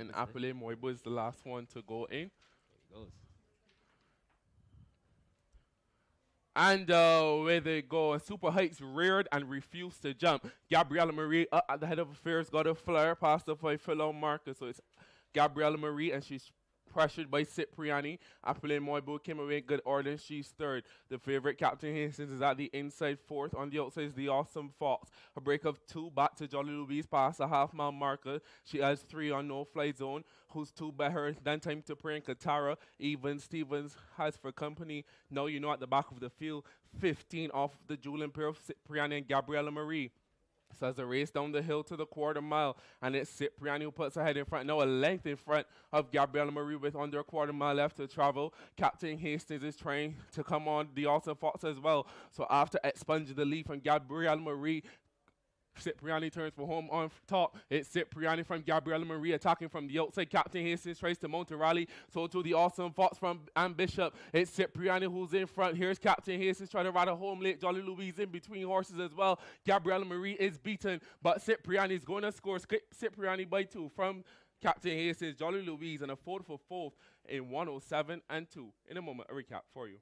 And Apele Moibo is the last one to go in. There he goes. And uh, where they go, Super Heights reared and refused to jump. Gabriella Marie uh, at the head of affairs got a flare passed up by fellow marker. So it's Gabriella Marie, and she's pressured by Cipriani. Apple Moy Bo came away good order. She's third. The favorite Captain Hastings is at the inside fourth. On the outside is the awesome Fox. A break of two back to Jolly Louise past a half mile marker. She has three on no fly zone. Who's two better than time to pray in Katara. Even Stevens has for company. Now you know at the back of the field. 15 off the jewel pair of Cipriani and Gabriella Marie. So as the race down the hill to the quarter mile, and it's Cipriani who puts her in front, now a length in front of Gabriella Marie with under a quarter mile left to travel. Captain Hastings is trying to come on the Austin Fox as well. So after expunging the lead from Gabriella Marie, Cipriani turns for home on top. It's Cipriani from Gabriella Maria attacking from the outside. Captain Hastings tries to mount a rally. So to the awesome Fox from Anne Bishop. It's Cipriani who's in front. Here's Captain Hastings trying to ride a home late. Jolly Louise in between horses as well. Gabriella Marie is beaten, but Cipriani is going to score. Cipriani by two from Captain Hastings. Jolly Louise and a fourth for fourth in 107 and two. In a moment, a recap for you.